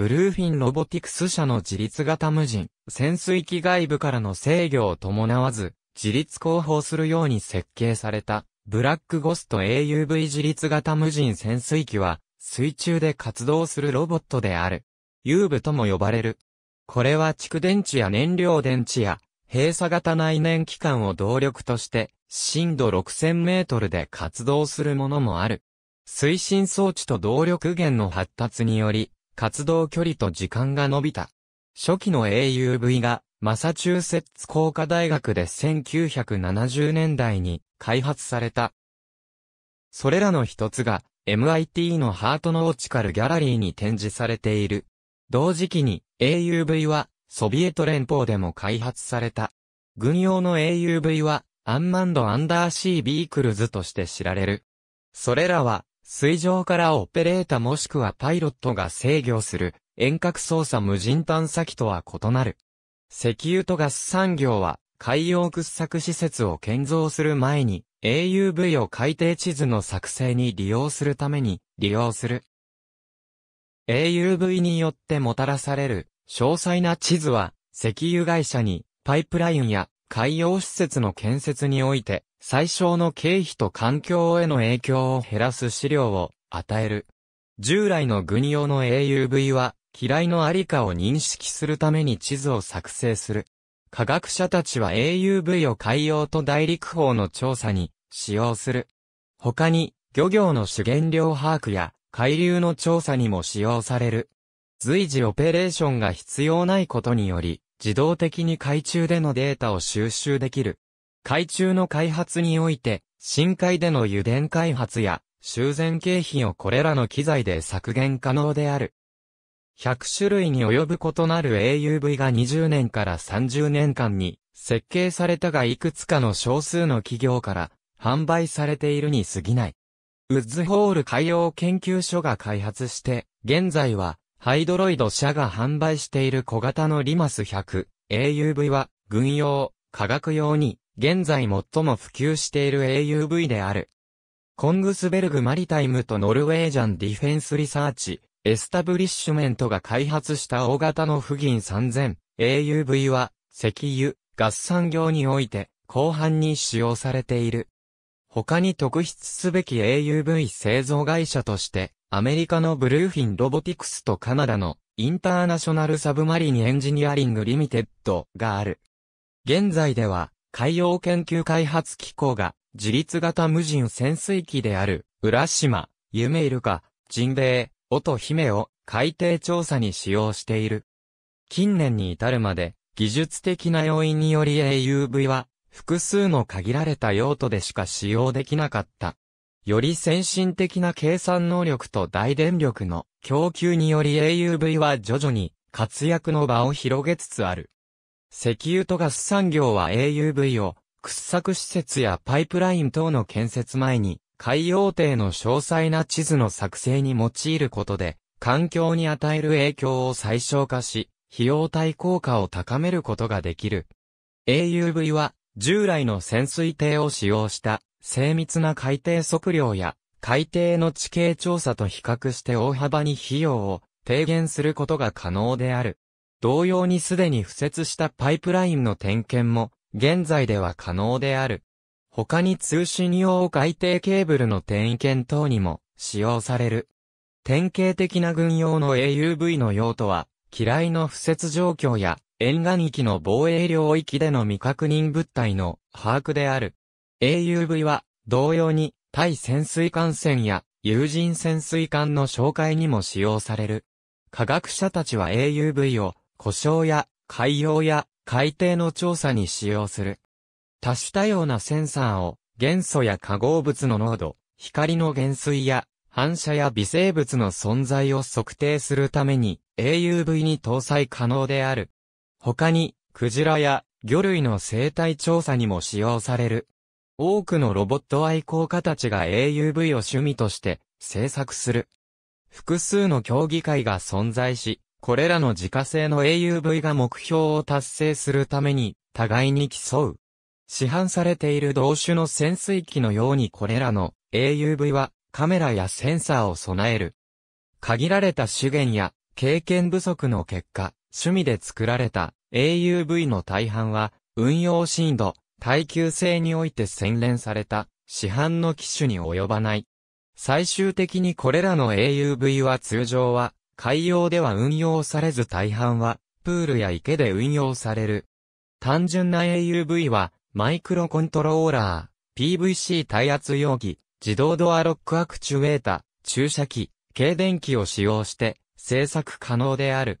ブルーフィンロボティクス社の自立型無人、潜水機外部からの制御を伴わず、自立後方するように設計された、ブラックゴスト AUV 自立型無人潜水機は、水中で活動するロボットである。遊部とも呼ばれる。これは蓄電池や燃料電池や、閉鎖型内燃機関を動力として、深度6000メートルで活動するものもある。推進装置と動力源の発達により、活動距離と時間が伸びた。初期の AUV が、マサチューセッツ工科大学で1970年代に開発された。それらの一つが、MIT のハートのオーチカルギャラリーに展示されている。同時期に AUV はソビエト連邦でも開発された。軍用の AUV はアンマンド・アンダーシー・ビークルズとして知られる。それらは水上からオペレータもしくはパイロットが制御する遠隔操作無人探査機とは異なる。石油とガス産業は海洋掘削施設を建造する前に AUV を海底地図の作成に利用するために利用する。AUV によってもたらされる詳細な地図は石油会社にパイプラインや海洋施設の建設において最小の経費と環境への影響を減らす資料を与える。従来の軍用の AUV は、機雷のありかを認識するために地図を作成する。科学者たちは AUV を海洋と大陸法の調査に使用する。他に、漁業の主原料把握や海流の調査にも使用される。随時オペレーションが必要ないことにより、自動的に海中でのデータを収集できる。海中の開発において、深海での油田開発や修繕経費をこれらの機材で削減可能である。100種類に及ぶ異なる AUV が20年から30年間に設計されたがいくつかの少数の企業から販売されているに過ぎない。ウッズホール海洋研究所が開発して、現在はハイドロイド社が販売している小型のリマス100 AUV は軍用、化学用に現在最も普及している AUV である。コングスベルグマリタイムとノルウェージャンディフェンスリサーチ、エスタブリッシュメントが開発した大型のフ銀3000 AUV は、石油、ガス産業において、広範に使用されている。他に特筆すべき AUV 製造会社として、アメリカのブルーフィンロボティクスとカナダのインターナショナルサブマリンエンジニアリングリミテッドがある。現在では、海洋研究開発機構が、自立型無人潜水機である、浦島、夢イルカ、ジンベエ、音姫を海底調査に使用している。近年に至るまで、技術的な要因により AUV は、複数の限られた用途でしか使用できなかった。より先進的な計算能力と大電力の供給により AUV は徐々に活躍の場を広げつつある。石油とガス産業は AUV を掘削施設やパイプライン等の建設前に海洋艇の詳細な地図の作成に用いることで環境に与える影響を最小化し費用対効果を高めることができる。AUV は従来の潜水艇を使用した精密な海底測量や海底の地形調査と比較して大幅に費用を低減することが可能である。同様にすでに付設したパイプラインの点検も、現在では可能である。他に通信用海底ケーブルの点検等にも使用される。典型的な軍用の AUV の用途は、機雷の付設状況や沿岸域の防衛領域での未確認物体の把握である。AUV は同様に対潜水艦船や有人潜水艦の紹介にも使用される。科学者たちは AUV を故障や海洋や海底の調査に使用する。多種多様なセンサーを元素や化合物の濃度、光の減衰や反射や微生物の存在を測定するために AUV に搭載可能である。他に、クジラや魚類の生態調査にも使用される。多くのロボット愛好家たちが AUV を趣味として制作する。複数の競技会が存在し、これらの自家製の AUV が目標を達成するために、互いに競う。市販されている同種の潜水機のようにこれらの AUV はカメラやセンサーを備える。限られた資源や経験不足の結果、趣味で作られた AUV の大半は運用深度、耐久性において洗練された市販の機種に及ばない。最終的にこれらの AUV は通常は海洋では運用されず大半は、プールや池で運用される。単純な AUV は、マイクロコントローラー、PVC 耐圧容器、自動ドアロックアクチュエータ、注射器、軽電器を使用して、製作可能である。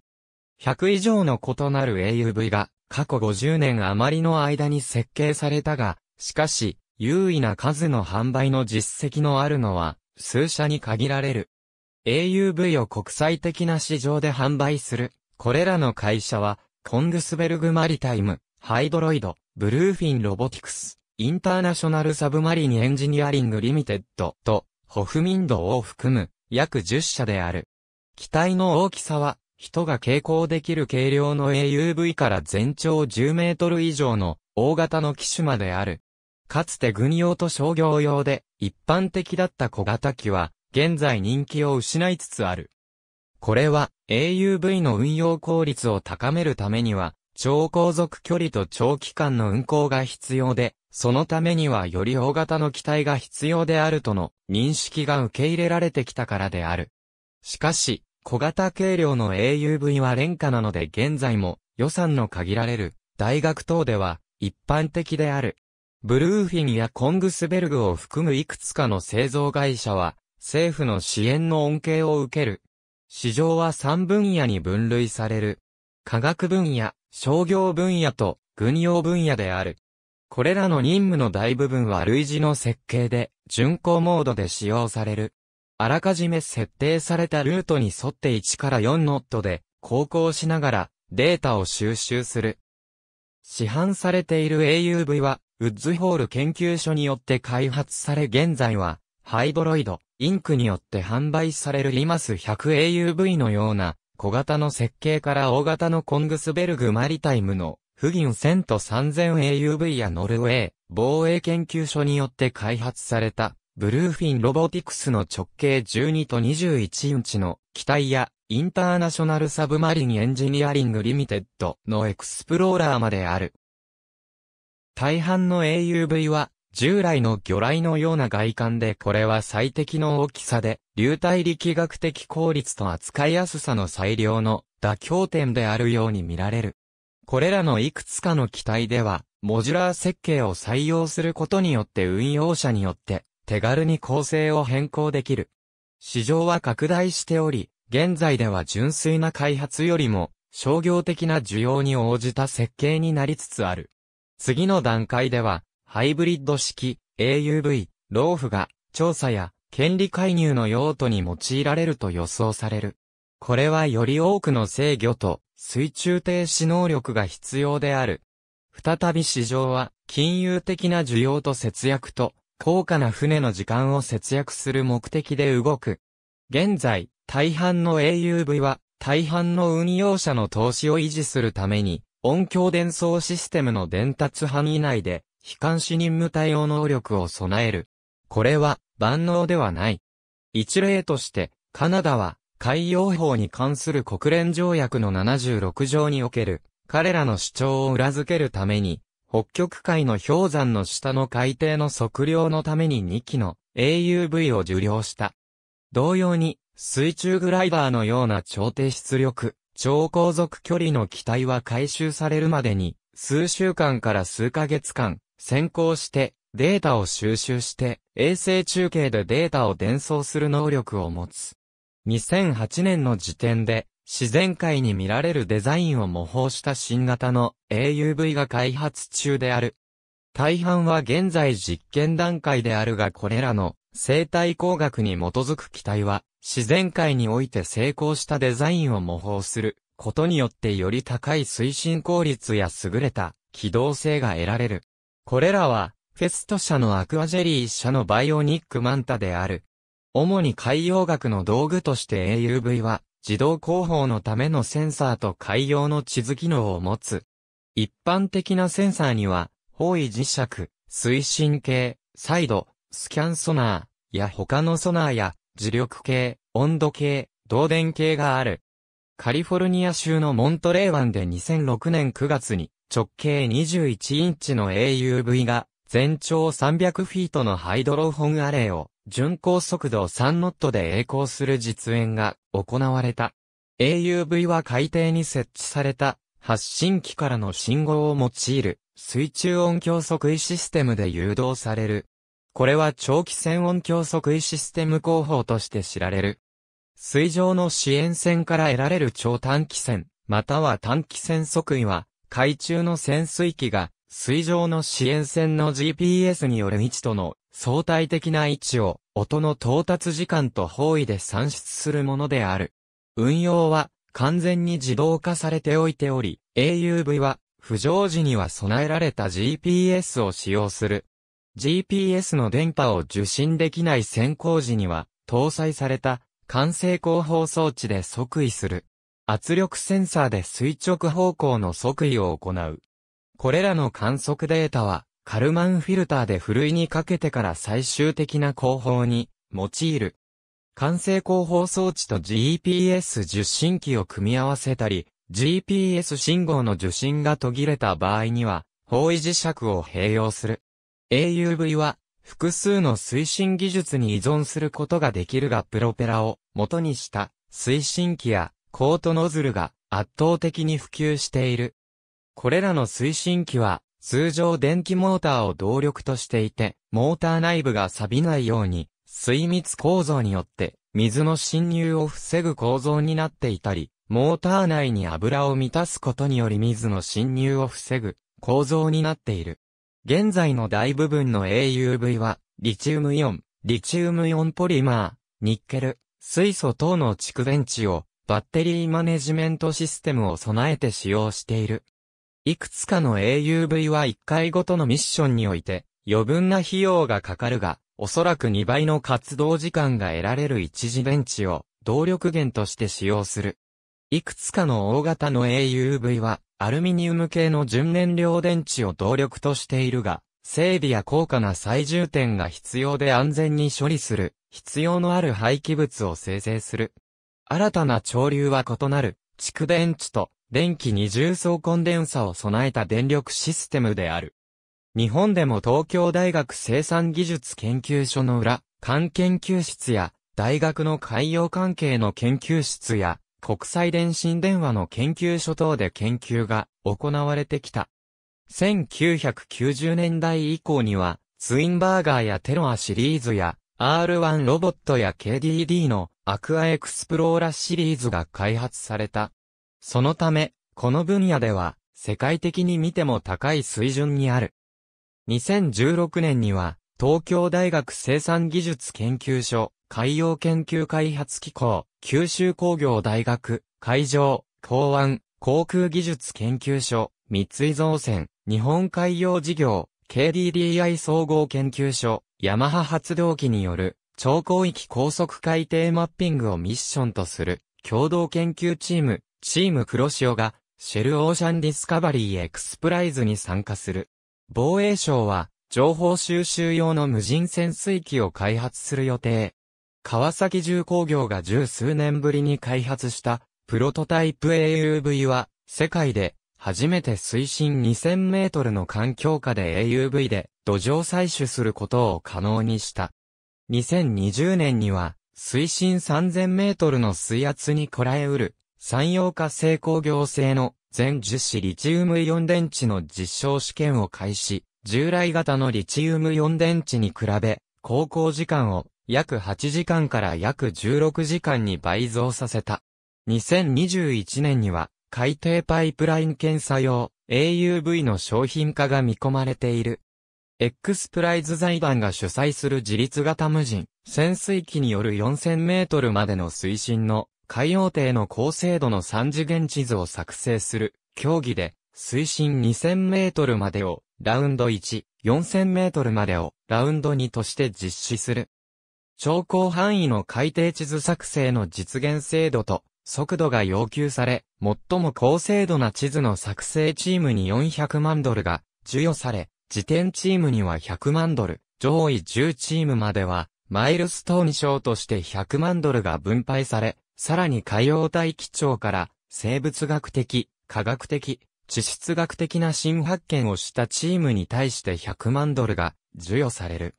100以上の異なる AUV が、過去50年余りの間に設計されたが、しかし、優位な数の販売の実績のあるのは、数社に限られる。AUV を国際的な市場で販売する。これらの会社は、コングスベルグマリタイム、ハイドロイド、ブルーフィンロボティクス、インターナショナルサブマリンエンジニアリングリミテッドと、ホフミンドを含む約10社である。機体の大きさは、人が携行できる軽量の AUV から全長10メートル以上の大型の機種まである。かつて軍用と商業用で一般的だった小型機は現在人気を失いつつある。これは AUV の運用効率を高めるためには、超航続距離と長期間の運行が必要で、そのためにはより大型の機体が必要であるとの認識が受け入れられてきたからである。しかし、小型軽量の AUV は廉価なので現在も予算の限られる大学等では一般的である。ブルーフィンやコングスベルグを含むいくつかの製造会社は政府の支援の恩恵を受ける。市場は3分野に分類される。科学分野、商業分野と軍用分野である。これらの任務の大部分は類似の設計で、巡航モードで使用される。あらかじめ設定されたルートに沿って1から4ノットで、航行しながら、データを収集する。市販されている AUV は、ウッズホール研究所によって開発され現在は、ハイドロイド、インクによって販売されるリマス 100AUV のような小型の設計から大型のコングスベルグマリタイムのフギン1000と 3000AUV やノルウェー防衛研究所によって開発されたブルーフィンロボティクスの直径12と21インチの機体やインターナショナルサブマリンエンジニアリングリミテッドのエクスプローラーまである。大半の AUV は従来の魚雷のような外観でこれは最適の大きさで、流体力学的効率と扱いやすさの最良の妥協点であるように見られる。これらのいくつかの機体では、モジュラー設計を採用することによって運用者によって手軽に構成を変更できる。市場は拡大しており、現在では純粋な開発よりも商業的な需要に応じた設計になりつつある。次の段階では、ハイブリッド式 AUV、ローフが調査や権利介入の用途に用いられると予想される。これはより多くの制御と水中停止能力が必要である。再び市場は金融的な需要と節約と高価な船の時間を節約する目的で動く。現在、大半の AUV は大半の運用者の投資を維持するために音響伝送システムの伝達範囲内で悲観視任務対応能力を備える。これは万能ではない。一例として、カナダは海洋法に関する国連条約の76条における彼らの主張を裏付けるために、北極海の氷山の下の海底の測量のために2機の AUV を受領した。同様に、水中グライダーのような超低出力、超航続距離の機体は回収されるまでに、数週間から数ヶ月間、先行してデータを収集して衛星中継でデータを伝送する能力を持つ。2008年の時点で自然界に見られるデザインを模倣した新型の AUV が開発中である。大半は現在実験段階であるがこれらの生態工学に基づく機体は自然界において成功したデザインを模倣することによってより高い推進効率や優れた機動性が得られる。これらは、フェスト社のアクアジェリー社のバイオニックマンタである。主に海洋学の道具として AUV は、自動広報のためのセンサーと海洋の地図機能を持つ。一般的なセンサーには、方位磁石、推進系、サイド、スキャンソナー、や他のソナーや、磁力系、温度計、導電系がある。カリフォルニア州のモントレー湾で2006年9月に直径21インチの AUV が、全長300フィートのハイドロフォンアレイを、巡航速度3ノットで栄光する実演が行われた。AUV は海底に設置された発信機からの信号を用いる水中音響測位システムで誘導される。これは長期線音響測位システム工法として知られる。水上の支援線から得られる超短期線、または短期線測位は海中の潜水機が、水上の支援船の GPS による位置との相対的な位置を、音の到達時間と方位で算出するものである。運用は、完全に自動化されておいており、AUV は、不常時には備えられた GPS を使用する。GPS の電波を受信できない先行時には、搭載された、完成光放装置で即位する。圧力センサーで垂直方向の測位を行う。これらの観測データは、カルマンフィルターでふるいにかけてから最終的な工法に用いる。完成工法装置と GPS 受信機を組み合わせたり、GPS 信号の受信が途切れた場合には、方位磁石を併用する。AUV は、複数の推進技術に依存することができるがプロペラを元にした推進機やコートノズルが圧倒的に普及している。これらの推進機は、通常電気モーターを動力としていて、モーター内部が錆びないように、水密構造によって、水の侵入を防ぐ構造になっていたり、モーター内に油を満たすことにより水の侵入を防ぐ構造になっている。現在の大部分の AUV は、リチウムイオン、リチウムイオンポリマー、ニッケル、水素等の蓄電池をバッテリーマネジメントシステムを備えて使用している。いくつかの AUV は1回ごとのミッションにおいて、余分な費用がかかるが、おそらく2倍の活動時間が得られる一時電池を動力源として使用する。いくつかの大型の AUV は、アルミニウム系の純燃料電池を動力としているが、整備や高価な最重点が必要で安全に処理する、必要のある廃棄物を生成する新たな潮流は異なる、蓄電池と電気二重層コンデンサを備えた電力システムである。日本でも東京大学生産技術研究所の裏、関研究室や、大学の海洋関係の研究室や、国際電信電話の研究所等で研究が行われてきた。1990年代以降には、ツインバーガーやテロアシリーズや、R1 ロボットや KDD のアクアエクスプローラシリーズが開発された。そのため、この分野では、世界的に見ても高い水準にある。2016年には、東京大学生産技術研究所、海洋研究開発機構、九州工業大学、海上、港湾、航空技術研究所、三井造船、日本海洋事業、KDDI 総合研究所、ヤマハ発動機による超広域高速海底マッピングをミッションとする共同研究チーム、チーム黒潮がシェルオーシャンディスカバリーエクスプライズに参加する。防衛省は情報収集用の無人潜水機を開発する予定。川崎重工業が十数年ぶりに開発したプロトタイプ AUV は世界で初めて水深2000メートルの環境下で AUV で土壌採取することを可能にした。2020年には、水深3000メートルの水圧にこらえうる、産業化成工業製の全樹脂リチウムイオン電池の実証試験を開始、従来型のリチウムイオン電池に比べ、航行時間を約8時間から約16時間に倍増させた。2021年には海底パイプライン検査用 AUV の商品化が見込まれている。X プライズ財団が主催する自立型無人、潜水機による4000メートルまでの水深の海洋艇の高精度の3次元地図を作成する競技で、水深2000メートルまでをラウンド1、4000メートルまでをラウンド2として実施する。超高範囲の海底地図作成の実現精度と速度が要求され、最も高精度な地図の作成チームに400万ドルが授与され、時点チームには100万ドル、上位10チームまでは、マイルストーン賞として100万ドルが分配され、さらに海洋大気庁から、生物学的、科学的、地質学的な新発見をしたチームに対して100万ドルが授与される。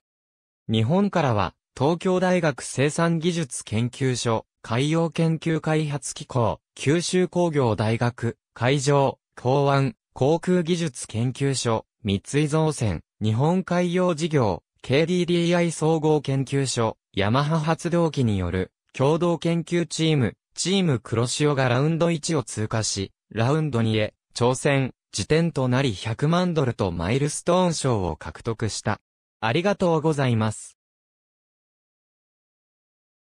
日本からは、東京大学生産技術研究所、海洋研究開発機構、九州工業大学、海上、港湾、航空技術研究所、三井造船、日本海洋事業、KDDI 総合研究所、ヤマハ発動機による、共同研究チーム、チーム黒潮がラウンド1を通過し、ラウンド2へ、挑戦、時点となり100万ドルとマイルストーン賞を獲得した。ありがとうございます。